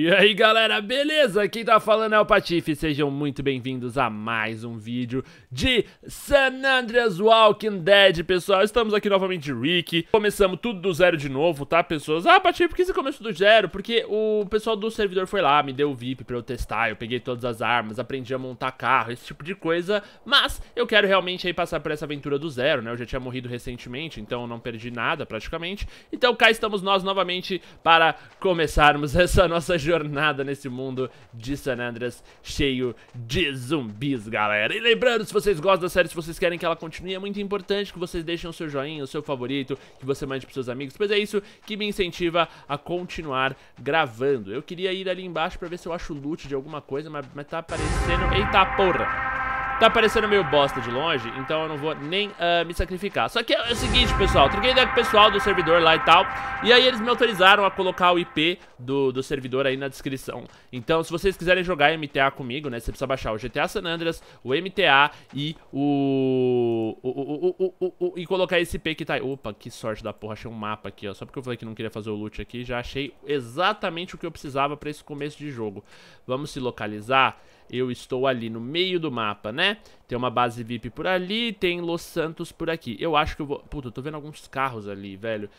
E aí galera, beleza? Quem tá falando é o Patife, sejam muito bem-vindos a mais um vídeo de San Andreas Walking Dead, pessoal. Estamos aqui novamente de Rick, começamos tudo do zero de novo, tá, pessoas? Ah, Patife, por que você começou do zero? Porque o pessoal do servidor foi lá, me deu o VIP pra eu testar, eu peguei todas as armas, aprendi a montar carro, esse tipo de coisa, mas eu quero realmente aí passar por essa aventura do zero, né? Eu já tinha morrido recentemente, então não perdi nada praticamente, então cá estamos nós novamente para começarmos essa nossa jornada jornada nesse mundo de San Andreas cheio de zumbis, galera. E lembrando, se vocês gostam da série, se vocês querem que ela continue, é muito importante que vocês deixem o seu joinha, o seu favorito, que você mande pros seus amigos, pois é isso que me incentiva a continuar gravando. Eu queria ir ali embaixo pra ver se eu acho loot de alguma coisa, mas, mas tá aparecendo... Eita porra! Tá parecendo meio bosta de longe, então eu não vou nem uh, me sacrificar. Só que é o seguinte, pessoal, troquei ideia com o pessoal do servidor lá e tal, e aí eles me autorizaram a colocar o IP do, do servidor aí na descrição. Então, se vocês quiserem jogar MTA comigo, né, você precisa baixar o GTA San Andreas, o MTA e o... o, o, o, o e colocar esse IP que tá aí. Opa, que sorte da porra, achei um mapa aqui, ó. Só porque eu falei que não queria fazer o loot aqui, já achei exatamente o que eu precisava pra esse começo de jogo. Vamos se localizar eu estou ali no meio do mapa, né? Tem uma base VIP por ali, tem Los Santos por aqui. Eu acho que eu vou... Puta, eu tô vendo alguns carros ali, velho.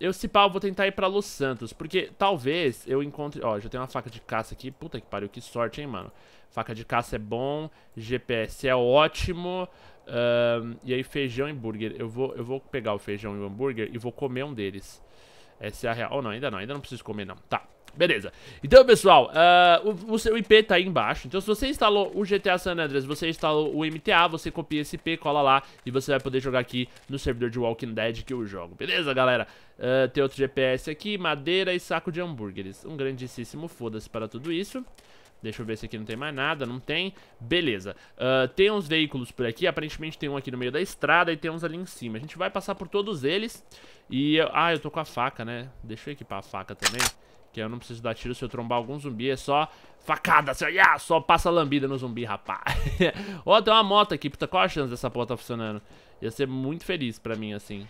Eu, se pá, eu vou tentar ir pra Los Santos, porque talvez eu encontre... Ó, já tem uma faca de caça aqui. Puta que pariu, que sorte, hein, mano. Faca de caça é bom, GPS é ótimo... e aí feijão e hambúrguer Eu vou, eu vou pegar o feijão e o hambúrguer E vou comer um deles Essa é a real Ou oh, não, ainda não, ainda não preciso comer não Tá, beleza. Então, pessoal, uh, o, o, seu IP tá aí embaixo. Então, se você instalou o GTA San Andreas, você instalou o MTA, você copia esse IP, cola lá e você vai poder jogar aqui no servidor de Walking Dead que eu jogo. Beleza, galera? Uh, tem outro GPS aqui, madeira e saco de hambúrgueres. Um grandíssimo foda-se para tudo isso. Deixa eu ver se aqui não tem mais nada, não tem Beleza, uh, tem uns veículos por aqui Aparentemente tem um aqui no meio da estrada E tem uns ali em cima, a gente vai passar por todos eles E, eu... ah, eu tô com a faca, né Deixa eu equipar a faca também que eu não preciso dar tiro se eu trombar algum zumbi, é só facada, assim, yeah, só passa lambida no zumbi, rapaz. Ó, oh, tem uma moto aqui, puta, qual a chance dessa porta tá funcionando? Ia ser muito feliz pra mim, assim.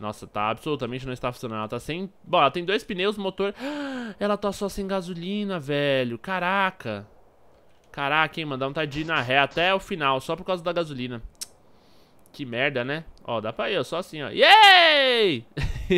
Nossa, tá absolutamente não está funcionando. Ela tá sem... Bom, ela tem dois pneus, motor... Ela tá só sem gasolina, velho. Caraca. Caraca, hein, mano. Dá um tadinho na ré até o final, só por causa da gasolina. Que merda, né? Ó, dá pra ir, ó, só assim, ó. Yay!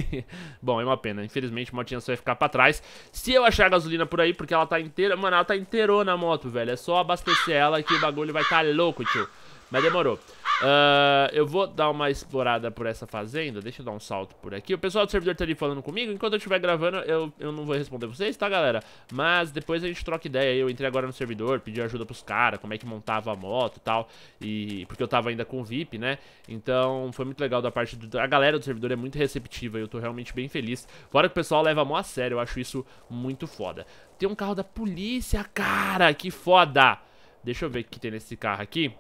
Bom, é uma pena. Infelizmente, a motinha só vai ficar pra trás. Se eu achar a gasolina por aí, porque ela tá inteira... Mano, ela tá inteirona a moto, velho. É só abastecer ela que o bagulho vai tá louco, tio. Mas demorou. Uh, eu vou dar uma explorada por essa fazenda. Deixa eu dar um salto por aqui. O pessoal do servidor tá ali falando comigo. Enquanto eu estiver gravando, eu, eu não vou responder vocês, tá, galera? Mas depois a gente troca ideia. Eu entrei agora no servidor, pedi ajuda pros caras, como é que montava a moto e tal. E porque eu tava ainda com o VIP, né? Então foi muito legal da parte do. A galera do servidor é muito receptiva e eu tô realmente bem feliz. Fora que o pessoal leva a mão a sério, eu acho isso muito foda. Tem um carro da polícia, cara, que foda! Deixa eu ver o que tem nesse carro aqui.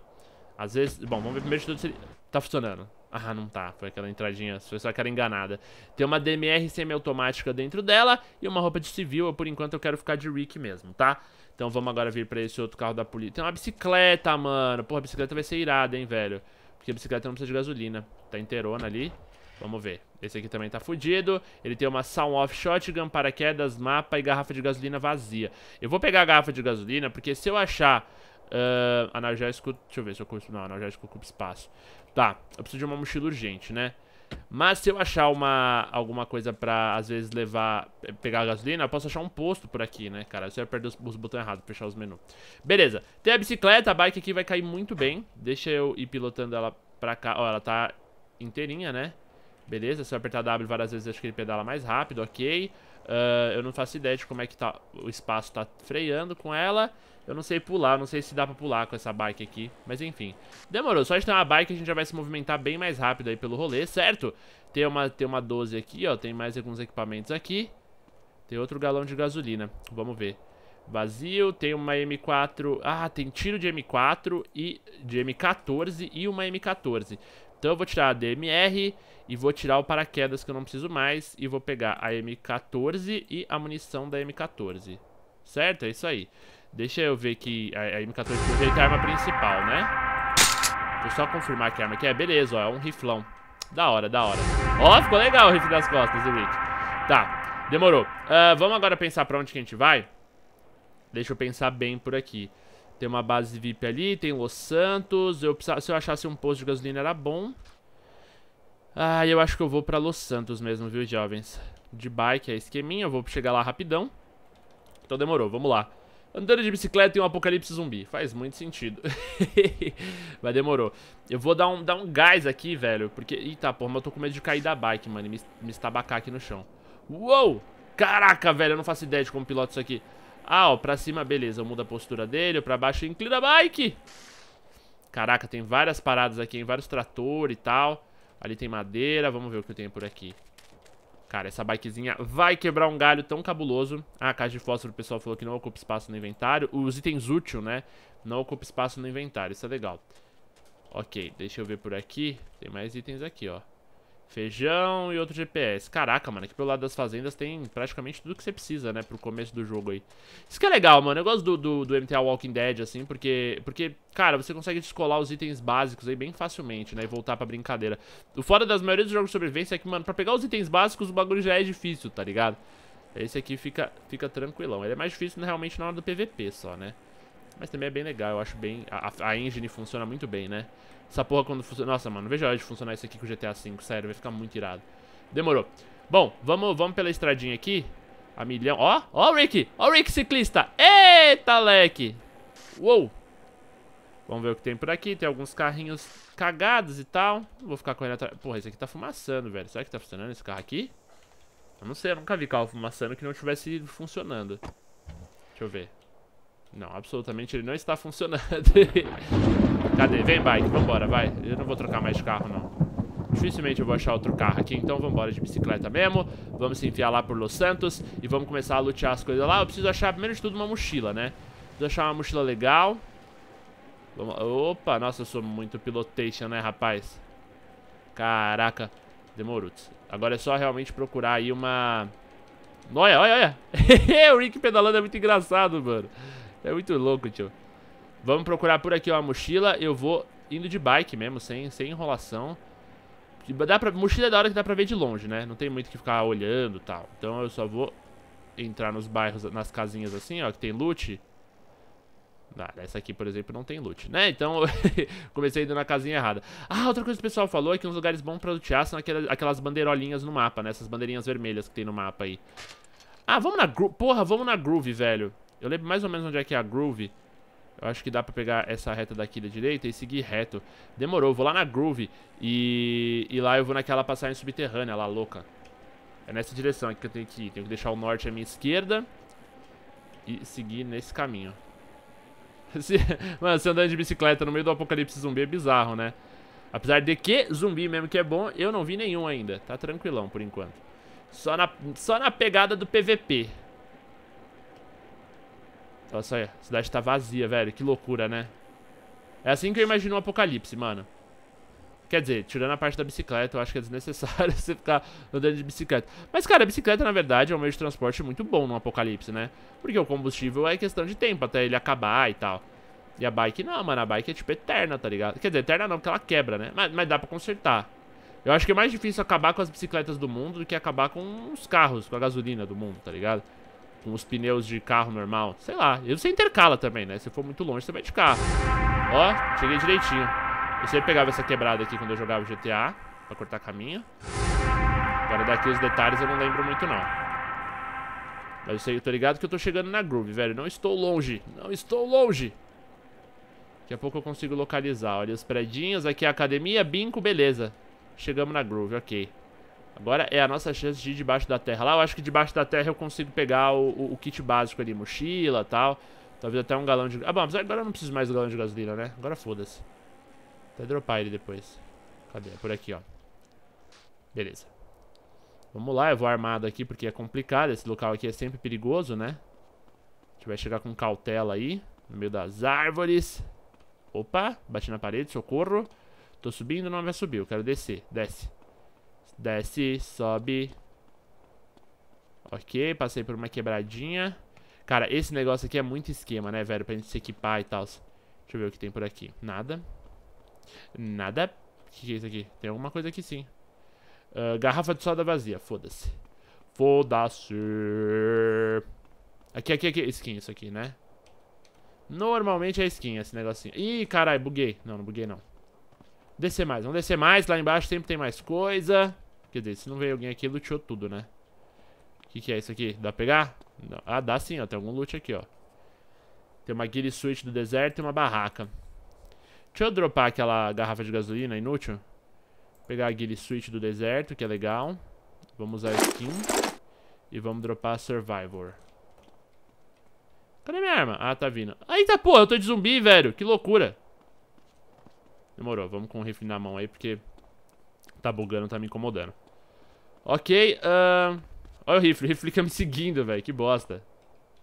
Às vezes... Bom, vamos ver primeiro de tudo se ele... Tá funcionando. Ah, não tá. Foi aquela entradinha, foi só aquela enganada. Tem uma DMR semiautomática dentro dela e uma roupa de civil. por enquanto eu quero ficar de Rick mesmo, tá? Então vamos agora vir pra esse outro carro da polícia. Tem uma bicicleta, mano. Porra, a bicicleta vai ser irada, hein, velho. Porque a bicicleta não precisa de gasolina. Tá inteirona ali. Vamos ver. Esse aqui também tá fudido. Ele tem uma sound off shotgun, paraquedas, mapa e garrafa de gasolina vazia. Eu vou pegar a garrafa de gasolina porque se eu achar Uh, analgésico, deixa eu ver se eu consigo Não, analgésico ocupa espaço. Tá, eu preciso de uma mochila urgente, né? Mas se eu achar uma, alguma coisa pra, às vezes, levar, eh, pegar gasolina, eu posso achar um posto por aqui, né, cara? Se eu perder os, os botões errados, fechar os menus. Beleza, tem a bicicleta, a bike aqui vai cair muito bem. Deixa eu ir pilotando ela pra cá. Ó, ela tá inteirinha, né? Beleza, se eu apertar W várias vezes, acho que ele pedala mais rápido, ok. Uh, eu não faço ideia de como é que tá, o espaço tá freando com ela. Eu não sei pular, não sei se dá pra pular com essa bike aqui, mas enfim. Demorou, só gente ter uma bike a gente já vai se movimentar bem mais rápido aí pelo rolê, certo? Tem uma, tem uma 12 aqui, ó, tem mais alguns equipamentos aqui. Tem outro galão de gasolina, vamos ver. Vazio, tem uma M4, ah, tem tiro de M4 e de M14 e uma M14. Então eu vou tirar a DMR e vou tirar o paraquedas que eu não preciso mais e vou pegar a M14 e a munição da M14. Certo? É isso aí. Deixa eu ver que a, a M14 por é a arma principal, né? Deixa eu só confirmar que arma que é. Beleza, ó, é um riflão. Da hora, da hora. Ó, ficou legal o rifle das costas do Rick. Tá, demorou. Uh, vamos agora pensar pra onde que a gente vai. Deixa eu pensar bem por aqui. Tem uma base VIP ali, tem Los Santos. Eu precisava, se eu achasse um posto de gasolina era bom. Ah, eu acho que eu vou pra Los Santos mesmo, viu, jovens? De bike é esqueminha, eu vou chegar lá rapidão. Então demorou, vamos lá. Andando de bicicleta em um apocalipse zumbi. Faz muito sentido. mas demorou. Eu vou dar um, dar um gás aqui, velho. Porque... Eita, porra, mas eu tô com medo de cair da bike, mano. E me, me estabacar aqui no chão. Uou! Caraca, velho, eu não faço ideia de como piloto isso aqui. Ah, ó, pra cima, beleza. Eu mudo a postura dele, pra baixo inclina a bike. Caraca, tem várias paradas aqui, hein? Vários tratores e tal. Ali tem madeira, vamos ver o que eu tenho por aqui. Cara, essa bikezinha vai quebrar um galho tão cabuloso. Ah, a caixa de fósforo, o pessoal falou que não ocupa espaço no inventário. Os itens úteis, né? Não ocupa espaço no inventário. Isso é legal. Ok, deixa eu ver por aqui. Tem mais itens aqui, ó. Feijão e outro GPS. Caraca, mano, aqui pelo lado das fazendas tem praticamente tudo que você precisa, né, pro começo do jogo aí. Isso que é legal, mano, eu gosto do, do, do MTA Walking Dead, assim, porque, porque, cara, você consegue descolar os itens básicos aí bem facilmente, né, e voltar pra brincadeira. O foda das maioria dos jogos de sobrevivência é que, mano, pra pegar os itens básicos o bagulho já é difícil, tá ligado? Esse aqui fica, fica tranquilão. Ele é mais difícil né, realmente na hora do PVP só, né. Mas também é bem legal, eu acho bem... A, a engine funciona muito bem, né? Essa porra quando funciona... Nossa, mano, veja a hora de funcionar isso aqui com o GTA V, sério, vai ficar muito irado. Demorou. Bom, vamos, vamos pela estradinha aqui. A milhão... Ó, ó o Rick! Ó o Rick ciclista! Eita, leque! Uou! Vamos ver o que tem por aqui. Tem alguns carrinhos cagados e tal. Vou ficar correndo atrás. Porra, esse aqui tá fumaçando, velho. Será que tá funcionando esse carro aqui? Eu não sei, eu nunca vi carro fumaçando que não estivesse funcionando. Deixa eu ver. Não, absolutamente ele não está funcionando. Cadê? Vem, bike. Vambora, vai. Eu não vou trocar mais de carro, não. Dificilmente eu vou achar outro carro aqui, então vambora de bicicleta mesmo. Vamos se enfiar lá por Los Santos e vamos começar a lutear as coisas lá. Eu preciso achar, primeiro de tudo, uma mochila, né? Preciso achar uma mochila legal. Vamos... Opa, nossa, eu sou muito pilotation, né, rapaz? Caraca. Demorou. Agora é só realmente procurar aí uma... Olha, olha, olha. o Rick pedalando é muito engraçado, mano. É muito louco, tio. Vamos procurar por aqui, ó, a mochila. Eu vou indo de bike mesmo, sem, sem enrolação. Dá pra, mochila é da hora que dá pra ver de longe, né? Não tem muito que ficar olhando e tal. Então eu só vou entrar nos bairros, nas casinhas assim, ó, que tem loot. Ah, essa aqui, por exemplo, não tem loot, né? Então, comecei indo na casinha errada. Ah, outra coisa que o pessoal falou é que uns lugares bons pra lootar são aquelas, aquelas bandeirolinhas no mapa, né? Essas bandeirinhas vermelhas que tem no mapa aí. Ah, vamos na Groove. Porra, vamos na Groove, velho. Eu lembro mais ou menos onde é que é a Groove. Eu acho que dá pra pegar essa reta daqui da direita e seguir reto. Demorou, eu vou lá na Groove e, e lá eu vou naquela passagem subterrânea lá, louca. É nessa direção aqui que eu tenho que ir. Tenho que deixar o norte à minha esquerda e seguir nesse caminho. mano, você andando de bicicleta no meio do apocalipse zumbi é bizarro, né? Apesar de que zumbi mesmo que é bom, eu não vi nenhum ainda. Tá tranquilão por enquanto. Só na, só na pegada do PVP. Nossa, a assim, cidade tá vazia, velho. Que loucura, né? É assim que eu imagino um apocalipse, mano. Quer dizer, tirando a parte da bicicleta, eu acho que é desnecessário você ficar andando de bicicleta. Mas, cara, a bicicleta, na verdade, é um meio de transporte muito bom no apocalipse, né? Porque o combustível é questão de tempo até ele acabar e tal. E a bike não, mano. A bike é tipo eterna, tá ligado? Quer dizer, eterna não, porque ela quebra, né? Mas, mas dá pra consertar. Eu acho que é mais difícil acabar com as bicicletas do mundo do que acabar com os carros, com a gasolina do mundo, tá ligado? com os pneus de carro normal. Sei lá, e você intercala também, né? Se for muito longe, você vai de carro. Ó, cheguei direitinho. Eu sempre pegava essa quebrada aqui quando eu jogava GTA, pra cortar caminho. Agora daqui os detalhes eu não lembro muito, não. Mas eu sei, eu tô ligado que eu tô chegando na groove, velho. Não estou longe, não estou longe. Daqui a pouco eu consigo localizar. Olha os predinhos, aqui é a academia, binco, beleza. Chegamos na groove, ok. Agora é a nossa chance de ir debaixo da terra. Lá eu acho que debaixo da terra eu consigo pegar o, o, o kit básico ali, mochila e tal. Talvez até um galão de... Ah, bom, mas agora eu não preciso mais do galão de gasolina, né? Agora foda-se. Até dropar ele depois. Cadê? É por aqui, ó. Beleza. Vamos lá, eu vou armado aqui porque é complicado. Esse local aqui é sempre perigoso, né? A gente vai chegar com cautela aí. No meio das árvores. Opa, bati na parede, socorro. Tô subindo, não vai subir, eu quero descer. Desce. Desce, sobe. Ok, passei por uma quebradinha. Cara, esse negócio aqui é muito esquema, né, velho? Pra gente se equipar e tal. Deixa eu ver o que tem por aqui. Nada. Nada. O que, que é isso aqui? Tem alguma coisa aqui sim. Uh, garrafa de soda vazia. Foda-se. Foda-se. Aqui, aqui, aqui. Skin, isso aqui, né? Normalmente é skin esse negocinho. Ih, caralho, buguei. Não, não buguei não. Descer mais, vamos descer mais. Lá embaixo sempre tem mais coisa. Quer dizer, se não veio alguém aqui, luteou tudo, né? O que, que é isso aqui? Dá pra pegar? Não. Ah, dá sim, ó. Tem algum loot aqui, ó. Tem uma guiri suíte do deserto e uma barraca. Deixa eu dropar aquela garrafa de gasolina, inútil. pegar a guiri suíte do deserto, que é legal. Vamos usar a skin. E vamos dropar a Survivor. Cadê minha arma? Ah, tá vindo. Eita, pô, eu tô de zumbi, velho. Que loucura. Demorou, vamos com o rifle na mão aí, porque tá bugando, tá me incomodando. Ok, uh... olha o rifle, o rifle fica me seguindo, velho, que bosta.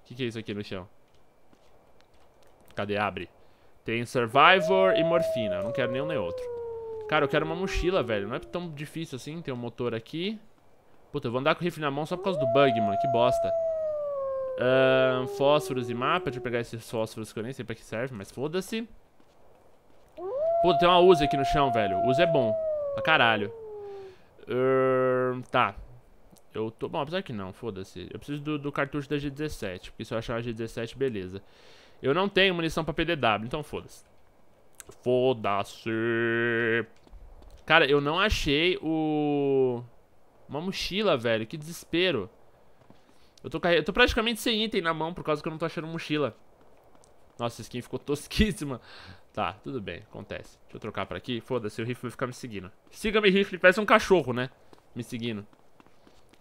O que, que é isso aqui no chão? Cadê? Abre. Tem Survivor e Morfina, eu não quero nenhum nem outro. Cara, eu quero uma mochila, velho, não é tão difícil assim, tem um motor aqui. Puta, eu vou andar com o rifle na mão só por causa do bug, mano, que bosta. Uh, fósforos e mapa, deixa eu pegar esses fósforos que eu nem sei pra que serve, mas foda-se. Puta, tem uma Uzi aqui no chão, velho, Uzi é bom, pra caralho. Uh, tá. Eu tô... Bom, apesar que não, foda-se. Eu preciso do, do, cartucho da G17, porque se eu achar a G17, beleza. Eu não tenho munição pra PDW, então foda-se. Foda-se. Cara, eu não achei o... Uma mochila, velho. Que desespero. Eu tô, eu tô praticamente sem item na mão por causa que eu não tô achando mochila. Nossa, skin ficou tosquíssima. Tá, tudo bem, acontece. Deixa eu trocar pra aqui. Foda-se, o rifle vai ficar me seguindo. Siga-me, rifle. Parece um cachorro, né? Me seguindo.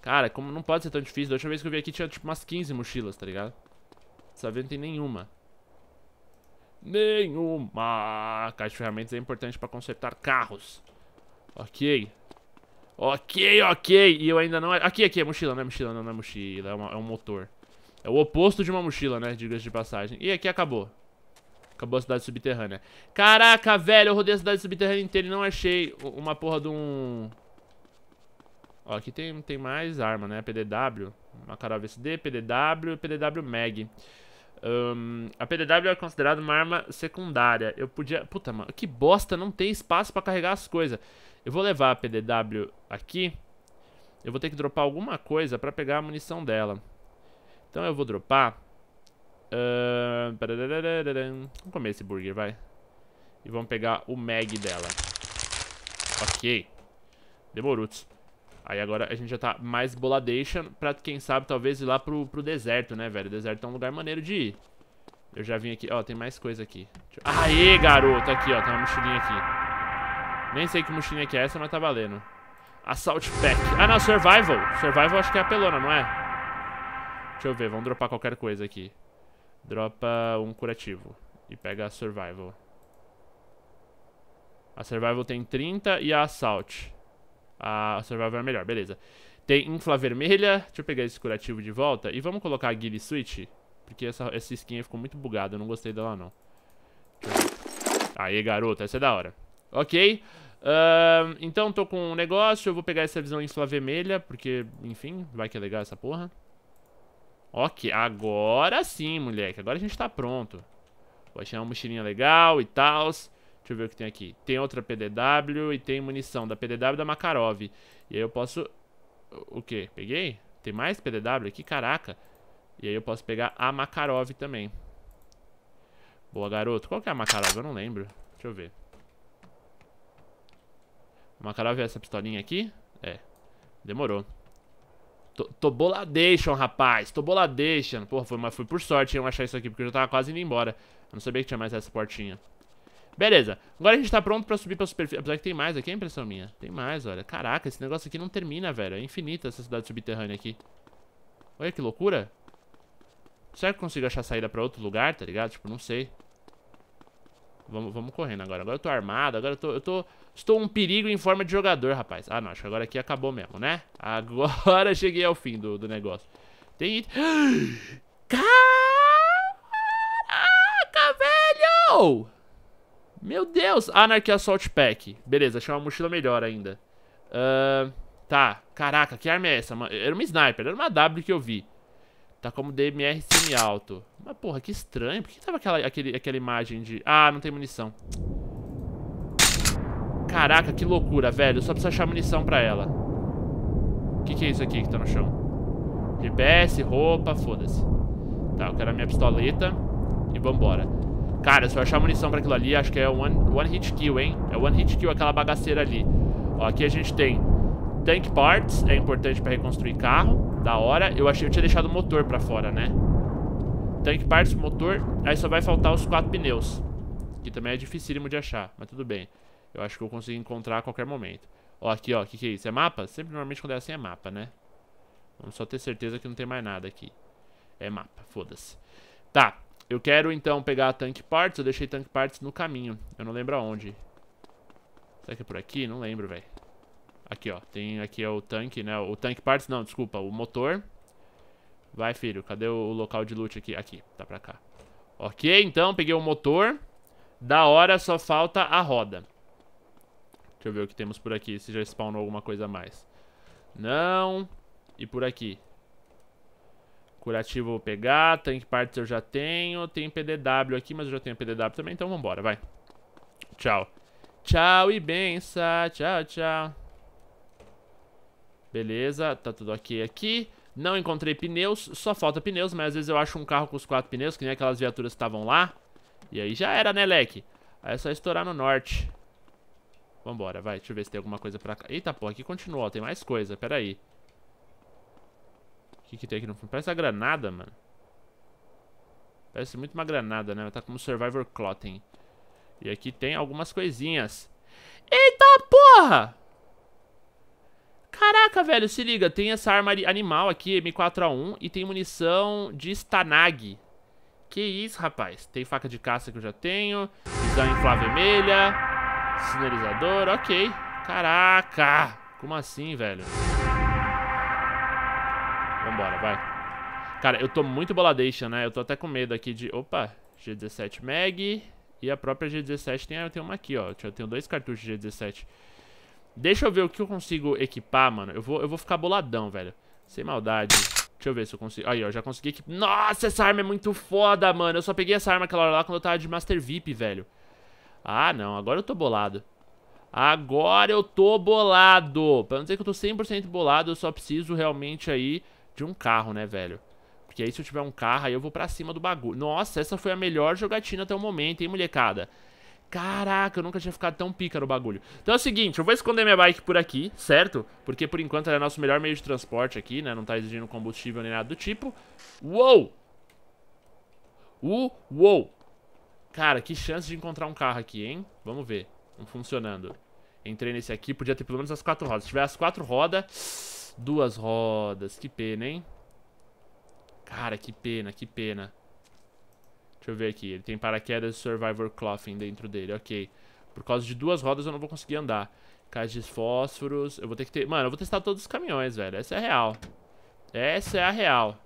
Cara, como não pode ser tão difícil. Da última vez que eu vi aqui tinha, tipo, umas 15 mochilas, tá ligado? Dessa vez não tem nenhuma. Nenhuma! Caixa de ferramentas é importante pra consertar carros. Ok. Ok, ok. E eu ainda não... É, aqui, aqui, é mochila. Não é mochila, não, não é mochila. É, uma, é um motor. É o oposto de uma mochila, né? Diga-se de passagem. E aqui acabou. Acabou a cidade subterrânea. Caraca, velho, eu rodei a cidade subterrânea inteira e não achei uma porra de um... Ó, aqui tem, tem mais arma, né? PDW, Makarov SD, PDW e PDW Mag. Um, a PDW é considerada uma arma secundária. Eu podia... Puta, mano, que bosta, não tem espaço pra carregar as coisas. Eu vou levar a PDW aqui. Eu vou ter que dropar alguma coisa pra pegar a munição dela. Então eu vou dropar. Uh, vamos comer esse burger, vai. E vamos pegar o mag dela. Ok. Demorou. Aí agora a gente já tá mais boladation pra, quem sabe, talvez ir lá pro, pro deserto, né, velho? O deserto é um lugar maneiro de ir. Eu já vim aqui. Ó, tem mais coisa aqui. Eu... Aê, garoto! Aqui, ó. Tem uma mochilinha aqui. Nem sei que mochilinha que é essa, mas tá valendo. Assault Pack. Ah, não. Survival. Survival acho que é a pelona, não é? Deixa eu ver, vamos dropar qualquer coisa aqui. Dropa um curativo. E pega a survival. A survival tem 30 e a assault. A survival é melhor, beleza. Tem infla vermelha. Deixa eu pegar esse curativo de volta. E vamos colocar a Gilly Switch. Porque essa, essa skin ficou muito bugada. Eu não gostei dela, não. Aê, garoto. Essa é da hora. Ok. Uh, então, tô com um negócio. Eu vou pegar essa visão infla vermelha. Porque, enfim, vai que é legal essa porra. Ok, agora sim, moleque. Agora a gente tá pronto. Vou achar uma mochilinha legal e tal. Deixa eu ver o que tem aqui. Tem outra PDW e tem munição da PDW da Makarov. E aí eu posso... O quê? Peguei? Tem mais PDW aqui? Caraca. E aí eu posso pegar a Makarov também. Boa, garoto. Qual que é a Makarov? Eu não lembro. Deixa eu ver. A Makarov é essa pistolinha aqui? É. Demorou. Tô, tô boladation, rapaz. Tô boladation. Porra, foi, mas foi por sorte eu achar isso aqui, porque eu já tava quase indo embora. Eu não sabia que tinha mais essa portinha. Beleza. Agora a gente tá pronto pra subir pra superfície. Apesar que tem mais aqui, é impressão minha. Tem mais, olha. Caraca, esse negócio aqui não termina, velho. É infinita essa cidade subterrânea aqui. Olha que loucura. Será que eu consigo achar saída pra outro lugar, tá ligado? Tipo, não sei. Vamos, vamos correndo agora. Agora eu tô armado, agora eu tô, eu tô... Estou um perigo em forma de jogador, rapaz. Ah, não, acho que agora aqui acabou mesmo, né? Agora cheguei ao fim do, do negócio. Tem item... Caraca, velho! Meu Deus! Anarchy ah, Assault é Pack. Beleza, achei uma mochila melhor ainda. Uh, tá, caraca, que arma é essa? Era uma sniper, era uma W que eu vi. Tá como DMR semi-alto. Mas, porra, que estranho. Por que tava aquela, aquele, aquela imagem de... Ah, não tem munição. Caraca, que loucura, velho. Eu só preciso achar munição pra ela. O que, que é isso aqui que tá no chão? GPS, roupa, foda-se. Tá, eu quero a minha pistoleta. E vambora. Cara, se eu achar munição pra aquilo ali, acho que é one, one hit kill, hein? É one hit kill aquela bagaceira ali. Ó, aqui a gente tem tank parts, é importante pra reconstruir carro. Da hora. Eu achei que eu tinha deixado o motor pra fora, né? Tank parts, motor. Aí só vai faltar os quatro pneus. Que também é dificílimo de achar, mas tudo bem. Eu acho que eu consigo encontrar a qualquer momento. Ó, aqui, ó. O que, que é isso? É mapa? Sempre, normalmente, quando é assim, é mapa, né? Vamos só ter certeza que não tem mais nada aqui. É mapa, foda-se. Tá. Eu quero, então, pegar a tank parts. Eu deixei tank parts no caminho. Eu não lembro aonde. Será que é por aqui? Não lembro, velho. Aqui, ó. Tem aqui é o tanque, né? O tanque parts, não, desculpa. O motor. Vai, filho. Cadê o local de loot aqui? Aqui, tá pra cá. Ok, então, peguei o motor. Da hora, só falta a roda. Deixa eu ver o que temos por aqui, se já spawnou alguma coisa a mais. Não. E por aqui. Curativo eu vou pegar, Tanque parts eu já tenho, tem PDW aqui, mas eu já tenho PDW também, então vambora, vai. Tchau. Tchau e benção, tchau, tchau. Beleza, tá tudo ok aqui. Não encontrei pneus, só falta pneus, mas às vezes eu acho um carro com os quatro pneus, que nem aquelas viaturas que estavam lá. E aí já era, né, leque? Aí é só estourar no norte. Vambora, vai, deixa eu ver se tem alguma coisa pra cá. Eita, porra, aqui continua, ó, tem mais coisa, pera aí. O que que tem aqui no fundo? Parece a granada, mano. Parece muito uma granada, né? Tá como Survivor clothing E aqui tem algumas coisinhas. Eita porra! Caraca, velho, se liga, tem essa arma animal aqui, M4A1, e tem munição de Stanag. Que isso, rapaz. Tem faca de caça que eu já tenho, visão inflá vermelha, sinalizador, ok. Caraca, como assim, velho? Vambora, vai. Cara, eu tô muito boladation, né? Eu tô até com medo aqui de... Opa, G17 Mag... E a própria G17 tem, eu tenho uma aqui, ó. Eu tenho dois cartuchos de G17. Deixa eu ver o que eu consigo equipar, mano. Eu vou, eu vou ficar boladão, velho. Sem maldade. Deixa eu ver se eu consigo. Aí, ó, já consegui equipar. Nossa, essa arma é muito foda, mano. Eu só peguei essa arma aquela hora lá quando eu tava de Master VIP, velho. Ah, não. Agora eu tô bolado. Agora eu tô bolado. Pra não dizer que eu tô 100% bolado, eu só preciso realmente aí de um carro, né, velho? Porque aí se eu tiver um carro, aí eu vou pra cima do bagulho. Nossa, essa foi a melhor jogatina até o momento, hein, molecada? Caraca, eu nunca tinha ficado tão pica no bagulho. Então é o seguinte, eu vou esconder minha bike por aqui, certo? Porque por enquanto ela é nosso melhor meio de transporte aqui, né? Não tá exigindo combustível nem nada do tipo. Uou! uou! Cara, que chance de encontrar um carro aqui, hein? Vamos ver. Não tá funcionando. Entrei nesse aqui, podia ter pelo menos as quatro rodas. Se tiver as quatro rodas... Duas rodas, que pena, hein? Cara, que pena, que pena eu ver aqui. Ele tem paraquedas Survivor Clothing dentro dele, ok. Por causa de duas rodas eu não vou conseguir andar. Caixa de fósforos. Eu vou ter que ter... Mano, eu vou testar todos os caminhões, velho. Essa é a real. Essa é a real.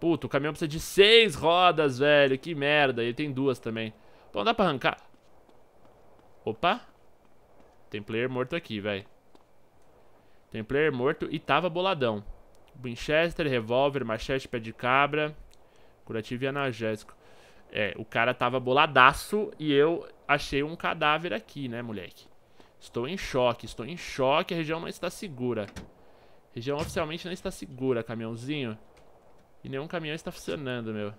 Puta, o caminhão precisa de seis rodas, velho. Que merda. Ele tem duas também. Bom, dá pra arrancar. Opa. Tem player morto aqui, velho. Tem player morto e tava boladão. Winchester, revólver, machete, pé de cabra. Curativo e analgésico. É, o cara tava boladaço e eu achei um cadáver aqui, né, moleque? Estou em choque, estou em choque. A região não está segura. A região oficialmente não está segura, caminhãozinho. E nenhum caminhão está funcionando, meu.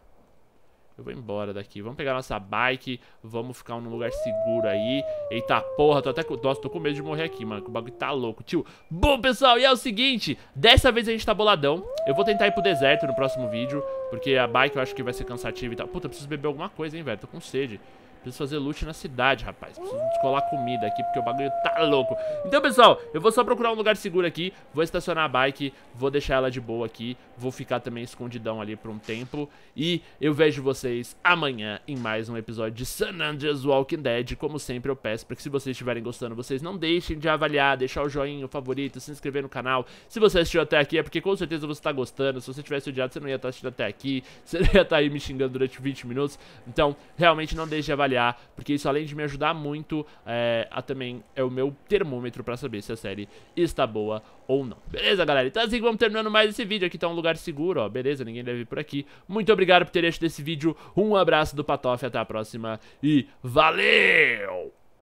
Eu vou embora daqui. Vamos pegar nossa bike. Vamos ficar num lugar seguro aí. Eita porra, tô até com... Nossa, tô com medo de morrer aqui, mano. Que o bagulho tá louco, tio. Bom, pessoal, e é o seguinte. Dessa vez a gente tá boladão. Eu vou tentar ir pro deserto no próximo vídeo. Porque a bike eu acho que vai ser cansativa e tal. Puta, preciso beber alguma coisa, hein, velho. Tô com sede. Preciso fazer loot na cidade, rapaz. Preciso descolar comida aqui, porque o bagulho tá louco. Então, pessoal, eu vou só procurar um lugar seguro aqui. Vou estacionar a bike, vou deixar ela de boa aqui. Vou ficar também escondidão ali por um tempo. E eu vejo vocês amanhã em mais um episódio de San Andreas Walking Dead. Como sempre, eu peço para que se vocês estiverem gostando, vocês não deixem de avaliar, deixar o joinha, o favorito, se inscrever no canal. Se você assistiu até aqui, é porque com certeza você tá gostando. Se você tivesse odiado, você não ia estar tá assistindo até aqui. Você ia estar tá aí me xingando durante 20 minutos. Então, realmente não deixe de avaliar avaliar, porque isso além de me ajudar muito, é, a, também é o meu termômetro pra saber se a série está boa ou não. Beleza, galera? Então é assim vamos terminando mais esse vídeo. Aqui tá um lugar seguro, ó. Beleza, ninguém deve ir por aqui. Muito obrigado por ter assistido esse vídeo. Um abraço do Patoff, até a próxima e valeu!